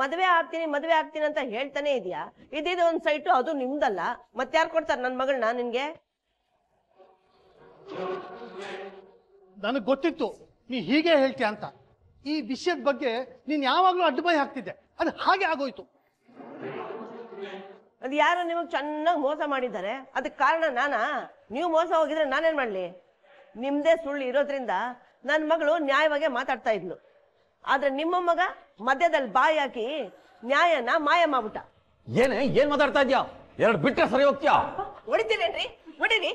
ಮದ್ವೆ ಆಗ್ತೀನಿ ಮದ್ವೆ ಆಗ್ತೀನಿ ಅಂತ ಹೇಳ್ತಾನೆ ಇದೆಯಾ ಇದಿದೆ ಒಂದು ಸೈಟು ಅದು ನಿಮ್ದಲ್ಲ ಮತ್ತೆ ಯಾರು ಕೊಡ್ತಾರೆ ನನ್ನ ಮಗಳನ್ನ ನಿನ್ಗೆ ನನಗೆ ಗೊತ್ತಿತ್ತು ನೀ ಹೀಗೆ ಹೇಳ್ತೀಯ ಅಂತ ಈ ವಿಷಯದ ಬಗ್ಗೆ ನೀನ್ ಯಾವಾಗ್ಲೂ ಅಡ್ಡಬಾಯಿ ಹಾಕ್ತಿದ್ದೆ ಅದು ಹಾಗೆ ಆಗೋಯ್ತು ಅದು ಯಾರು ನಿಮಗೆ ಚೆನ್ನಾಗಿ ಮೋಸ ಮಾಡಿದ್ದಾರೆ ಅದಕ್ಕೆ ಕಾರಣ ನಾನಾ ನೀವು ಮೋಸ ಹೋಗಿದ್ರೆ ನಾನೇನ್ ಮಾಡ್ಲಿ ನಿಮ್ದೇ ಸುಳ್ಳು ಇರೋದ್ರಿಂದ ನನ್ನ ಮಗಳು ನ್ಯಾಯವಾಗಿ ಮಾತಾಡ್ತಾ ಇದ್ಲು ಆದ್ರೆ ನಿಮ್ಮ ಮಗ ಮಧ್ಯದಲ್ಲಿ ಬಾಯಿ ಹಾಕಿ ನ್ಯಾಯನ ಮಾಯ ಮಾಡ್ಬಿಟ್ಟ ಏನೇ ಏನ್ ಮಾತಾಡ್ತಾ ಇದ್ಯಾ ಎರಡು ಬಿಟ್ಟರೆ ಸರಿ ಹೋಗ್ತೀಯಾ ಹೊಡಿತೀರೇನ್ರಿ ಹೊಡೀರಿ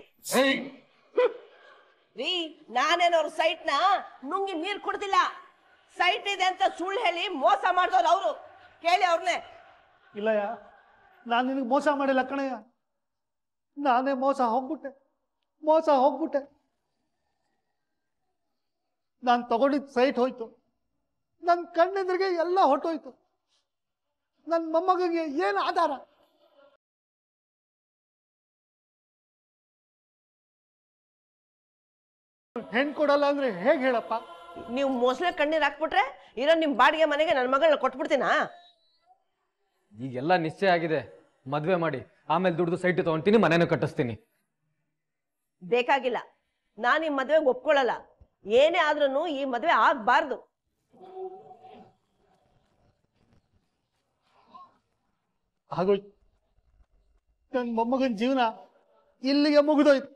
ರೀ ನಾನೇನು ಅವ್ರ ಸೈಟ್ನ ನುಂಗಿ ನೀರ್ ಕೊಡ್ತಿಲ್ಲ ಸೈಟ್ ಇದೆ ಅಂತ ಸುಳ್ಳು ಹೇಳಿ ಮೋಸ ಮಾಡಿದವ್ರು ಅವರು ಕೇಳಿ ಅವ್ರನ್ನೇ ಇಲ್ಲಯ್ಯ ನಾನು ನಿನಗೆ ಮೋಸ ಮಾಡಿಲ್ಲ ಕಣಯ್ಯ ನಾನೇ ಮೋಸ ಹೋಗ್ಬಿಟ್ಟೆ ಮೋಸ ಹೋಗ್ಬಿಟ್ಟೆ ನಾನು ತಗೊಂಡಿದ್ದ ಸೈಟ್ ಹೋಯ್ತು ನನ್ನ ಕಣ್ಣೆದ್ರಿಗೆ ಎಲ್ಲ ಹೊಟ್ಟೋಯ್ತು ನನ್ನ ಮೊಮ್ಮಗಿಗೆ ಏನು ಆಧಾರ ಹೆಣ್ ಕೊಡಲ್ಲ ಅಂದ್ರೆ ಹೇಗೆ ಹೇಳಪ್ಪ ನೀವು ಮೋಸ್ಲೆ ಕಣ್ಣೀರ್ ಹಾಕ್ಬಿಟ್ರೆ ಇರೋ ನಿಮ್ ಬಾಡಿಗೆ ಮನೆಗೆ ನನ್ನ ಮಗಳನ್ನ ಕೊಟ್ಬಿಡ್ತೀನಾ ಈಗೆಲ್ಲ ನಿಶ್ಚಯ ಆಗಿದೆ ಮದ್ವೆ ಮಾಡಿ ಆಮೇಲೆ ದುಡ್ದು ಸೈಟ್ ತಗೊಂತೀನಿ ಮನೇನ ಕಟ್ಟಿಸ್ತೀನಿ ಬೇಕಾಗಿಲ್ಲ ನಾನು ಈ ಮದ್ವೆಗೆ ಒಪ್ಕೊಳ್ಳಲ್ಲ ಏನೇ ಆದ್ರೂ ಈ ಮದ್ವೆ ಆಗ್ಬಾರ್ದು ಆಗೋಯ್ತು ನನ್ನ ಮೊಮ್ಮಗನ ಜೀವನ ಇಲ್ಲಿಗೆ ಮುಗಿದೋಯ್ತು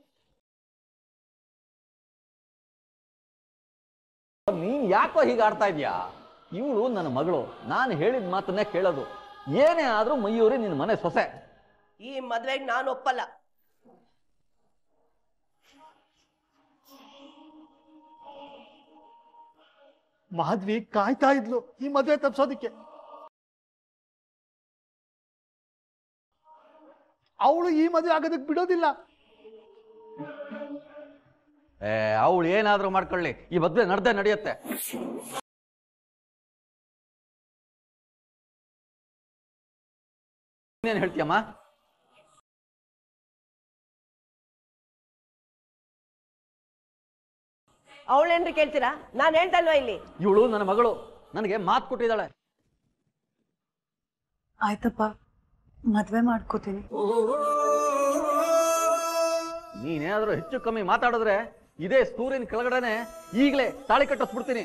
ನೀನ್ ಯಾಕೋ ಹೀಗೆ ಆಡ್ತಾ ಇದೀಯಾ ಇವಳು ನನ್ನ ಮಗಳು ನಾನು ಹೇಳಿದ ಮಾತನ್ನೇ ಕೇಳೋದು ಏನೇ ಆದ್ರೂ ಮೈಯೂರಿ ನಿನ್ನ ಮನೆ ಸೊಸೆ ಈ ಮದ್ವೆಗೆ ನಾನು ಒಪ್ಪಲ್ಲ ಮಾಧ್ವಿ ಕಾಯ್ತಾ ಇದ್ಲು ಈ ಮದ್ವೆ ತಪ್ಸೋದಿಕ್ಕೆ ಅವಳು ಈ ಮದುವೆ ಆಗೋದಕ್ ಬಿಡೋದಿಲ್ಲ ಏ ಅವಳು ಏನಾದರೂ ಮಾಡ್ಕೊಳ್ಳಿ ಈ ಮದುವೆ ನಡ್ದೆ ನಡೆಯುತ್ತೆ ಇನ್ನೇನು ಹೇಳ್ತೀಯಮ್ಮ ಅವಳೇನ್ರಿ ಕೇಳ್ತೀರಾ ನಾನು ಹೇಳ್ತಲ್ವಾ ಇಲ್ಲಿ ಇವಳು ನನ್ನ ಮಗಳು ನನಗೆ ಮಾತು ಕೊಟ್ಟಿದ್ದಾಳೆ ಆಯ್ತಪ್ಪ ಮದ್ವೆ ಮಾಡ್ಕೋತೀನಿ ನೀನೇನಾದ್ರೂ ಹೆಚ್ಚು ಕಮ್ಮಿ ಮಾತಾಡಿದ್ರೆ ಇದೇ ಸೂರ್ಯನ ಕೆಳಗಡೆನೆ ಈಗಲೇ ತಾಳಿ ಕಟ್ಟಿಸ್ಬಿಡ್ತೀನಿ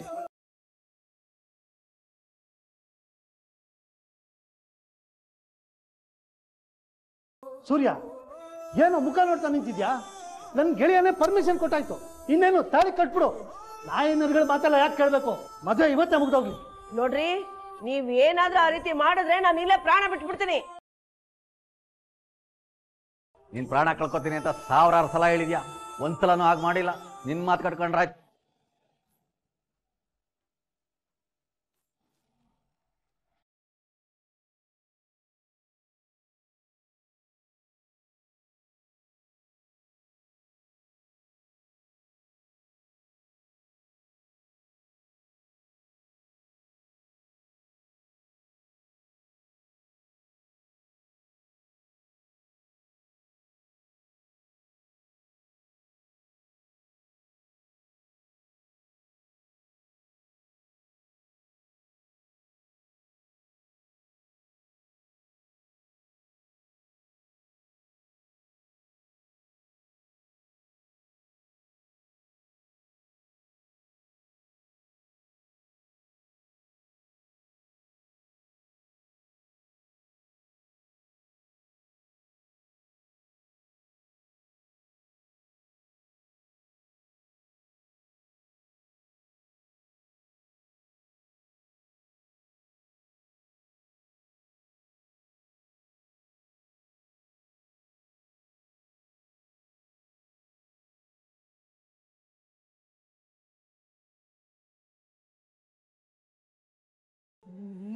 ಸೂರ್ಯ ಏನು ಮುಖ ನೋಡ್ತಾ ನಿಂತಿದ್ಯಾ ನನ್ ಗೆಳೆಯನೇ ಪರ್ಮಿಷನ್ ಕೊಟ್ಟಾಯ್ತು ಇನ್ನೇನು ತಾಳಿ ಕಟ್ಬಿಡು ನಾ ನರ್ಗಳ ಮಾತಲ್ಲ ಯಾಕೆ ಕೇಳ್ಬೇಕು ಮದುವೆ ಇವತ್ತೇ ಮುಗ್ದೋಗಿ ನೋಡ್ರಿ ನೀವ್ ಏನಾದ್ರೂ ಆ ರೀತಿ ಮಾಡಿದ್ರೆ ನಾನು ಇಲ್ಲೇ ಪ್ರಾಣ ಬಿಟ್ಬಿಡ್ತೀನಿ ನೀನು ಪ್ರಾಣ ಕಳ್ಕೊತೀನಿ ಅಂತ ಸಾವಿರಾರು ಸಲ ಹೇಳಿದ್ಯಾ ಒಂದ್ಸಲನೂ ಹಾಗೆ ಮಾಡಿಲ್ಲ ನಿನ್ನ ಮಾತು ಕಟ್ಕೊಂಡ್ರಾಯ್ತು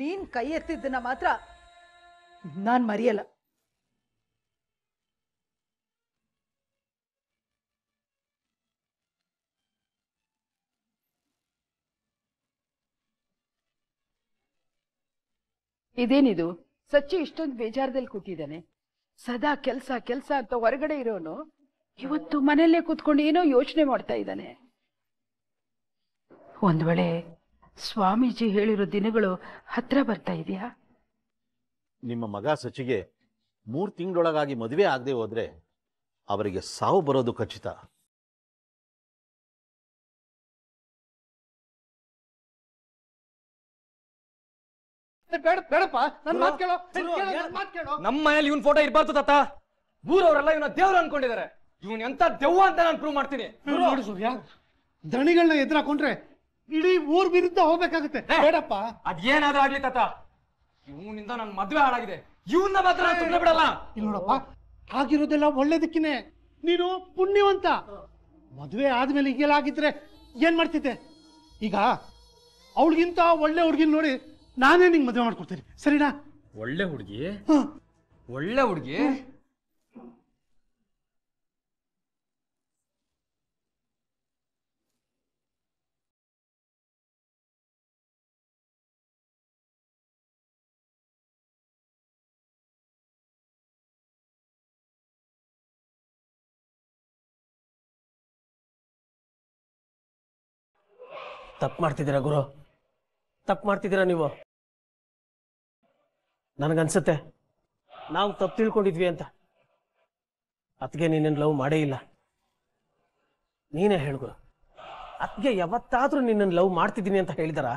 ನೀನ್ ಕೈ ಎತ್ತಿದ್ದನ್ನ ಮಾತ್ರ ನಾನ್ ಮರೆಯಲ್ಲ ಇದೇನಿದು ಸಚ್ಚಿ ಇಷ್ಟೊಂದು ಬೇಜಾರದಲ್ಲಿ ಕೂತಿದ್ದಾನೆ ಸದಾ ಕೆಲ್ಸ ಕೆಲ್ಸ ಅಂತ ಹೊರಗಡೆ ಇರೋನು ಇವತ್ತು ಮನೆಯಲ್ಲೇ ಕೂತ್ಕೊಂಡು ಏನೋ ಯೋಚನೆ ಮಾಡ್ತಾ ಇದ್ದಾನೆ ಒಂದ್ ವೇಳೆ ಸ್ವಾಮೀಜಿ ಹೇಳಿರೋ ದಿನಗಳು ಹತ್ರ ಬರ್ತಾ ಇದೆಯಾ ನಿಮ್ಮ ಮಗ ಸಚಿಗೆ ಮೂರ್ ತಿಂಗಳೊಳಗಾಗಿ ಮದುವೆ ಆಗದೆ ಹೋದ್ರೆ ಅವರಿಗೆ ಸಾವು ಬರೋದು ಖಚಿತ ಬೇಡ ಬೇಡಪ್ಪ ನನ್ನ ಕೇಳೋ ನಮ್ಮ ಮನೇಲಿ ಇವನ್ ಫೋಟೋ ಇರಬಾರ್ದು ತಾತ ಊರವರೆಲ್ಲ ಇವನ ದೇವ್ರು ಅನ್ಕೊಂಡಿದ್ದಾರೆ ಇವನ್ ಎಂತ ದೆವ್ವ ಅಂತ ನಾನು ಪ್ರೂವ್ ಮಾಡ್ತೀನಿ ನೋಡು ಸೂರ್ಯ ದಣಿಗಳನ್ನ ಎದುರಾಕೊಂಡ್ರೆ ಇಡೀ ಊರ್ ವಿರುದ್ಧ ಹೋಗ್ಬೇಕಾಗುತ್ತೆ ಬೇಡಪ್ಪ ಅದೇನಾದ್ರೂ ಆಗ್ಲಿ ತಾತ ಇವನಿಂದ ನನ್ ಮದ್ವೆ ಹಾಳಾಗಿದೆ ಇವನ್ನ ಮಾತ್ರ ಬಿಡಲ್ಲ ಇಲ್ಲ ನೋಡಪ್ಪ ಆಗಿರೋದೆಲ್ಲ ಒಳ್ಳೇದಕ್ಕಿನೇ ನೀನು ಪುಣ್ಯವಂತ ಮದುವೆ ಆದ್ಮೇಲೆ ಹೀಗೆಲ್ಲ ಆಗಿದ್ರೆ ಏನ್ ಮಾಡ್ತಿದ್ದೆ ಈಗ ಅವಳಿಗಿಂತ ಒಳ್ಳೆ ಹುಡುಗಿನ ನೋಡಿ ನಾನೇ ನಿಂಗೆ ಮದುವೆ ಮಾಡ್ಕೊಡ್ತೀನಿ ಸರಿನಾ ಒಳ್ಳೆ ಹುಡುಗಿ ಒಳ್ಳೆ ಹುಡುಗಿ ತಪ್ಪು ಮಾಡ್ತಿದ್ದೀರಾ ಗುರು ತಪ್ಪು ಮಾಡ್ತಿದ್ದೀರಾ ನೀವು ನನಗನ್ಸುತ್ತೆ ನಾವು ತಪ್ಪು ತಿಳ್ಕೊಂಡಿದ್ವಿ ಅಂತ ಅದಕ್ಕೆ ನೀನೇನು ಲವ್ ಮಾಡೇ ಇಲ್ಲ ನೀನೇ ಹೇಳು ಗುರು ಅದಕ್ಕೆ ಯಾವತ್ತಾದರೂ ನಿನ್ನನ್ನು ಲವ್ ಮಾಡ್ತಿದ್ದೀನಿ ಅಂತ ಹೇಳಿದಾರ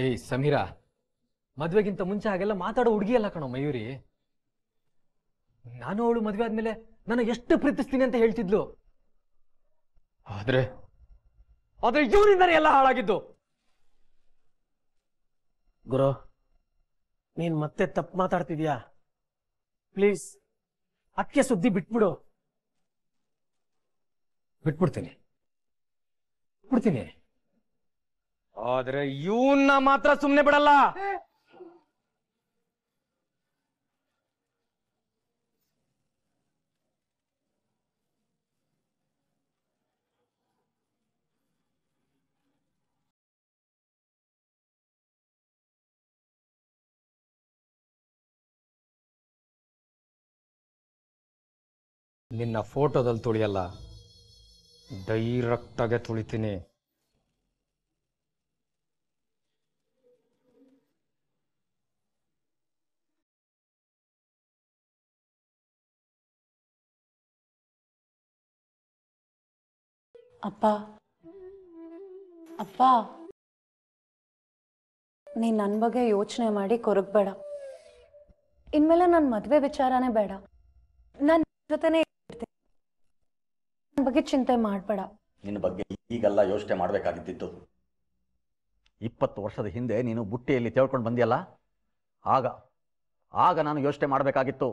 ಏಯ್ ಸಮೀರಾ ಮದ್ವೆಗಿಂತ ಮುಂಚೆ ಹಾಗೆಲ್ಲ ಮಾತಾಡೋ ಹುಡುಗಿ ಅಲ್ಲ ಕಣೋ ಮಯೂರಿ ನಾನು ಅವಳು ಮದ್ವೆ ಆದ್ಮೇಲೆ ನನ್ನ ಎಷ್ಟು ಪ್ರೀತಿಸ್ತೀನಿ ಅಂತ ಹೇಳ್ತಿದ್ಲು ಆದ್ರೆ ಆದ್ರೆ ಎಲ್ಲ ಹಾಳಾಗಿದ್ದು ಗುರು ನೀನ್ ಮತ್ತೆ ತಪ್ಪು ಮಾತಾಡ್ತಿದ್ಯಾ ಪ್ಲೀಸ್ ಅಕ್ಕೆ ಸುದ್ದಿ ಬಿಟ್ಬಿಡು ಬಿಟ್ಬಿಡ್ತೀನಿ ಬಿಡ್ತೀನಿ ಆದ್ರೆ ಇವನ್ನ ಮಾತ್ರ ಸುಮ್ಮನೆ ಬಿಡಲ್ಲ ನಿನ್ನ ಫೋಟೋದಲ್ಲಿ ತುಳಿಯಲ್ಲ ಡೈರೆಕ್ಟಾಗೆ ತುಳಿತೀನಿ ಅಪ್ಪ ಅಪ್ಪ ನೀ ನನ್ನ ಬಗ್ಗೆ ಯೋಚನೆ ಮಾಡಿ ಕೊರಗಬೇಡ ಇನ್ಮೇಲೆ ನನ್ನ ಮದ್ವೆ ವಿಚಾರನೇ ಬೇಡ ನನ್ನ ಜೊತೆನೆ ಬಗ್ಗೆ ಚಿಂತೆ ಮಾಡಬೇಡ ನಿನ್ನ ಬಗ್ಗೆ ಈಗೆಲ್ಲ ಯೋಚನೆ ಮಾಡಬೇಕಾಗಿದ್ದಿತ್ತು ಇಪ್ಪತ್ತು ವರ್ಷದ ಹಿಂದೆ ನೀನು ಬುಟ್ಟಿಯಲ್ಲಿ ತೇಳ್ಕೊಂಡು ಬಂದಿಯಲ್ಲ ಆಗ ಆಗ ನಾನು ಯೋಚನೆ ಮಾಡಬೇಕಾಗಿತ್ತು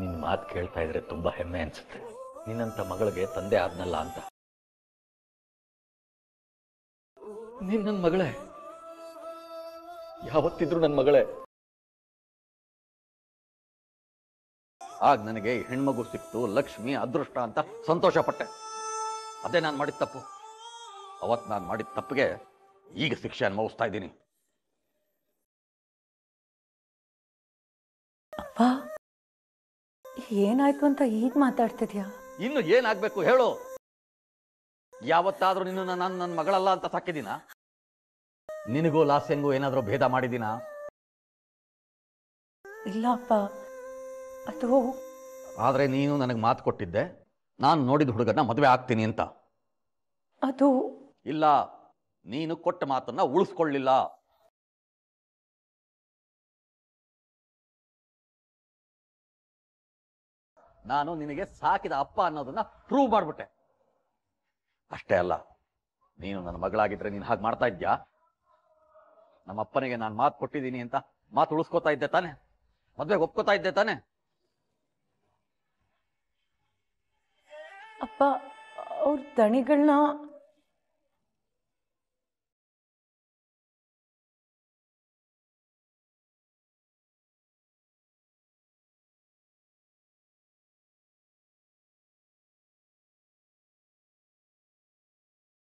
ನಿನ್ನ ಮಾತು ಕೇಳ್ತಾ ಇದ್ರೆ ತುಂಬಾ ಹೆಮ್ಮೆ ಅನ್ಸುತ್ತೆ ನಿನ್ನಂತ ಮಗಳಿಗೆ ತಂದೆ ಆದ್ನಲ್ಲ ಅಂತ ನಿನ್ನ ಮಗಳೇ ಯಾವತ್ತಿದ್ರು ನನ್ನ ಮಗಳೇ ಆಗ ನನಗೆ ಹೆಣ್ಮಗು ಸಿಕ್ತು ಲಕ್ಷ್ಮಿ ಅದೃಷ್ಟ ಅಂತ ಸಂತೋಷ ಪಟ್ಟೆ ಅದೇ ನಾನು ಮಾಡಿದ ತಪ್ಪು ಅವತ್ತು ನಾನು ಮಾಡಿದ ತಪ್ಪಿಗೆ ಈಗ ಶಿಕ್ಷೆ ಅನುಭವಿಸ್ತಾ ಇದ್ದೀನಿ ಏನಾಯ್ತು ಅಂತ ಈಗ ಮಾತಾಡ್ತಿದ್ಯಾ ಇನ್ನು ಏನಾಗ್ಬೇಕು ಹೇಳು ಯಾವತ್ತಾದ್ರೂ ನಿನ್ನ ನಾನು ನನ್ನ ಮಗಳಲ್ಲ ಅಂತ ಸಾಕಿದ್ದೀನ ನಿನಗೂ ಲಾಸ್ಯಂಗೂ ಏನಾದರೂ ಭೇದ ಇಲ್ಲ ಇಲ್ಲಪ್ಪ ಅದು ಆದರೆ ನೀನು ನನಗೆ ಮಾತು ಕೊಟ್ಟಿದ್ದೆ ನಾನು ನೋಡಿದ ಹುಡುಗನ ಮದುವೆ ಆಗ್ತೀನಿ ಅಂತ ಅದು ಇಲ್ಲ ನೀನು ಕೊಟ್ಟ ಮಾತನ್ನ ಉಳಿಸ್ಕೊಳ್ಳಿಲ್ಲ ನಾನು ನಿನಗೆ ಸಾಕಿದ ಅಪ್ಪ ಅನ್ನೋದನ್ನ ಪ್ರೂವ್ ಮಾಡ್ಬಿಟ್ಟೆ ಅಷ್ಟೇ ಅಲ್ಲ ನೀನು ನನ್ನ ಮಗಳಾಗಿದ್ರೆ ನೀನು ಹಾಗೆ ಮಾಡ್ತಾ ಇದ್ಯಾ ನಮ್ಮ ಅಪ್ಪನಿಗೆ ನಾನು ಮಾತು ಕೊಟ್ಟಿದ್ದೀನಿ ಅಂತ ಮಾತು ಉಳಿಸ್ಕೊತಾ ಇದ್ದೆ ತಾನೆ ಮದ್ವೆಗೆ ಒಪ್ಕೋತಾ ಇದ್ದೆ ತಾನೆ அப்பா ஒரு தனிகள்னா